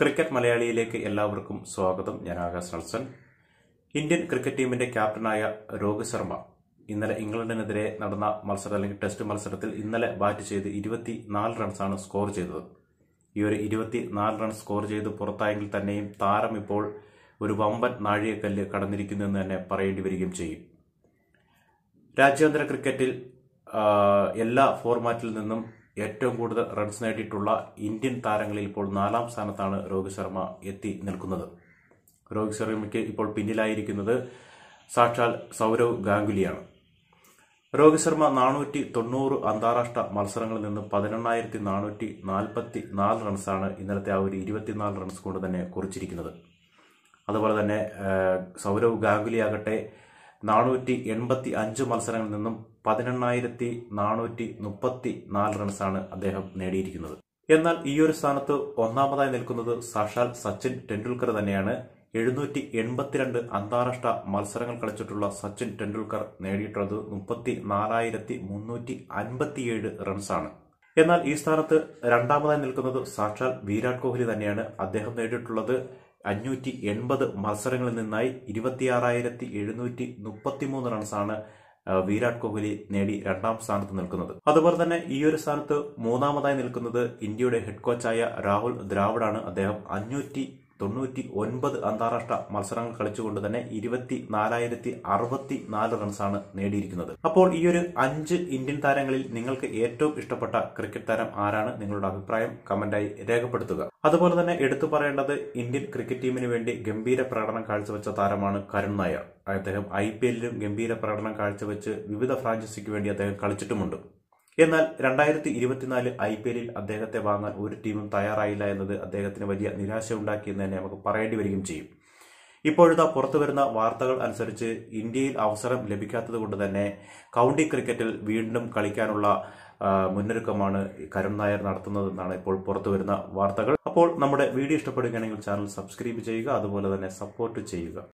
cricket മലയാളിയിലേക്ക് എല്ലാവർക്കും സ്വാഗതം ഞാൻ ആകാശ് നൾസൻ ഇന്ത്യൻ ക്രിക്കറ്റ് ടീമിന്റെ ക്യാപ്റ്റനായ രോഹിത് ശർമ്മ ഇന്നലെ ഇംഗ്ലണ്ടിനെതിരെ നടന്ന മത്സരം അല്ലെങ്കിൽ ടെസ്റ്റ് മത്സരത്തിൽ ഇന്നലെ ബാറ്റ് ചെയ്ത് ഇരുപത്തി നാല് റൺസാണ് സ്കോർ ചെയ്തത് ഈ ഒരു ഇരുപത്തി നാല് റൺ സ്കോർ ചെയ്ത് പുറത്തായെങ്കിൽ തന്നെയും താരം ഇപ്പോൾ ഒരു വമ്പൻ നാഴികക്കല്ല് കടന്നിരിക്കുന്നു എന്ന് തന്നെ പറയേണ്ടി വരികയും ചെയ്യും രാജ്യാന്തര ക്രിക്കറ്റിൽ എല്ലാ ഫോർമാറ്റിൽ നിന്നും ഏറ്റവും കൂടുതൽ റൺസ് നേടിയിട്ടുള്ള ഇന്ത്യൻ താരങ്ങളിൽ ഇപ്പോൾ നാലാം സ്ഥാനത്താണ് രോഹിത് ശർമ്മ എത്തി നിൽക്കുന്നത് രോഹിത് ശർമ്മയ്ക്ക് ഇപ്പോൾ പിന്നിലായിരിക്കുന്നത് സാക്ഷാൽ സൗരവ് ഗാംഗുലിയാണ് രോഹിത് ശർമ്മ നാനൂറ്റി തൊണ്ണൂറ് അന്താരാഷ്ട്ര മത്സരങ്ങളിൽ നിന്ന് പതിനെണ്ണായിരത്തി നാനൂറ്റി നാൽപ്പത്തി നാല് റൺസാണ് ഇന്നലത്തെ ആ ഒരു ഇരുപത്തിനാല് റൺസ് കൊണ്ട് തന്നെ കുറിച്ചിരിക്കുന്നത് അതുപോലെ തന്നെ സൗരവ് ഗാംഗുലി ആകട്ടെ നാനൂറ്റി എൺപത്തി അഞ്ച് മത്സരങ്ങളിൽ നിന്നും പതിനെണ്ണായിരത്തി നാനൂറ്റി മുപ്പത്തി നാല് റൺസാണ് അദ്ദേഹം നേടിയിരിക്കുന്നത് എന്നാൽ ഈ ഒരു സ്ഥാനത്ത് ഒന്നാമതായി നിൽക്കുന്നത് സാക്ഷാൽ സച്ചിൻ ടെണ്ടുൽക്കർ തന്നെയാണ് എഴുന്നൂറ്റി എൺപത്തിരണ്ട് അന്താരാഷ്ട്ര മത്സരങ്ങൾ കളിച്ചിട്ടുള്ള സച്ചിൻ ടെണ്ടുൽക്കർ നേടിയിട്ടുള്ളത് മുപ്പത്തി നാലായിരത്തി മുന്നൂറ്റി അൻപത്തിയേഴ് റൺസാണ് എന്നാൽ ഈ സ്ഥാനത്ത് രണ്ടാമതായി നിൽക്കുന്നത് സാക്ഷാൽ വിരാട് കോഹ്ലി തന്നെയാണ് അദ്ദേഹം നേടിയിട്ടുള്ളത് അഞ്ഞൂറ്റി എൺപത് മത്സരങ്ങളിൽ നിന്നായി ഇരുപത്തിയാറായിരത്തി എഴുന്നൂറ്റി മുപ്പത്തി മൂന്ന് റൺസാണ് വിരാട് കോഹ്ലി നേടി രണ്ടാം സ്ഥാനത്ത് നിൽക്കുന്നത് അതുപോലെ തന്നെ ഈ ഒരു സ്ഥാനത്ത് മൂന്നാമതായി നിൽക്കുന്നത് ഇന്ത്യയുടെ ഹെഡ് കോച്ചായ രാഹുൽ ദ്രാവിഡാണ് അദ്ദേഹം അഞ്ഞൂറ്റി തൊണ്ണൂറ്റി ഒൻപത് അന്താരാഷ്ട്ര മത്സരങ്ങൾ കളിച്ചുകൊണ്ട് തന്നെ ഇരുപത്തി നാലായിരത്തി അറുപത്തി നാല് റൺസാണ് നേടിയിരിക്കുന്നത് അപ്പോൾ ഈ ഒരു അഞ്ച് ഇന്ത്യൻ താരങ്ങളിൽ നിങ്ങൾക്ക് ഏറ്റവും ഇഷ്ടപ്പെട്ട ക്രിക്കറ്റ് താരം ആരാണ് നിങ്ങളുടെ അഭിപ്രായം കമന്റായി രേഖപ്പെടുത്തുക അതുപോലെ തന്നെ എടുത്തു പറയേണ്ടത് ഇന്ത്യൻ ക്രിക്കറ്റ് ടീമിന് വേണ്ടി ഗംഭീര പ്രകടനം കാഴ്ചവെച്ച താരമാണ് കരുൺ നായർ അദ്ദേഹം ഐ പി എല്ലിലും ഗംഭീര പ്രകടനം കാഴ്ചവെച്ച് വിവിധ ഫ്രാഞ്ചൈസിക്ക് വേണ്ടി അദ്ദേഹം കളിച്ചിട്ടുമുണ്ട് എന്നാൽ രണ്ടായിരത്തി ഇരുപത്തിനാല് ഐ പി എല്ലിൽ അദ്ദേഹത്തെ വാങ്ങാൻ ഒരു ടീമും തയ്യാറായില്ല എന്നത് അദ്ദേഹത്തിന് വലിയ നിരാശ ഉണ്ടാക്കിയെന്ന് തന്നെ നമുക്ക് പറയേണ്ടി വരികയും ചെയ്യും ഇപ്പോഴത്തെ പുറത്തു വരുന്ന വാർത്തകൾ അനുസരിച്ച് ഇന്ത്യയിൽ അവസരം ലഭിക്കാത്തത് കൊണ്ട് തന്നെ കൗണ്ടി ക്രിക്കറ്റിൽ വീണ്ടും കളിക്കാനുള്ള മുന്നൊരുക്കമാണ് കരൺ നായർ നടത്തുന്നതെന്നാണ് ഇപ്പോൾ പുറത്തു വരുന്ന വാർത്തകൾ അപ്പോൾ നമ്മുടെ വീഡിയോ ഇഷ്ടപ്പെടുകയാണെങ്കിൽ ചാനൽ സബ്സ്ക്രൈബ് ചെയ്യുക അതുപോലെ തന്നെ സപ്പോർട്ട് ചെയ്യുക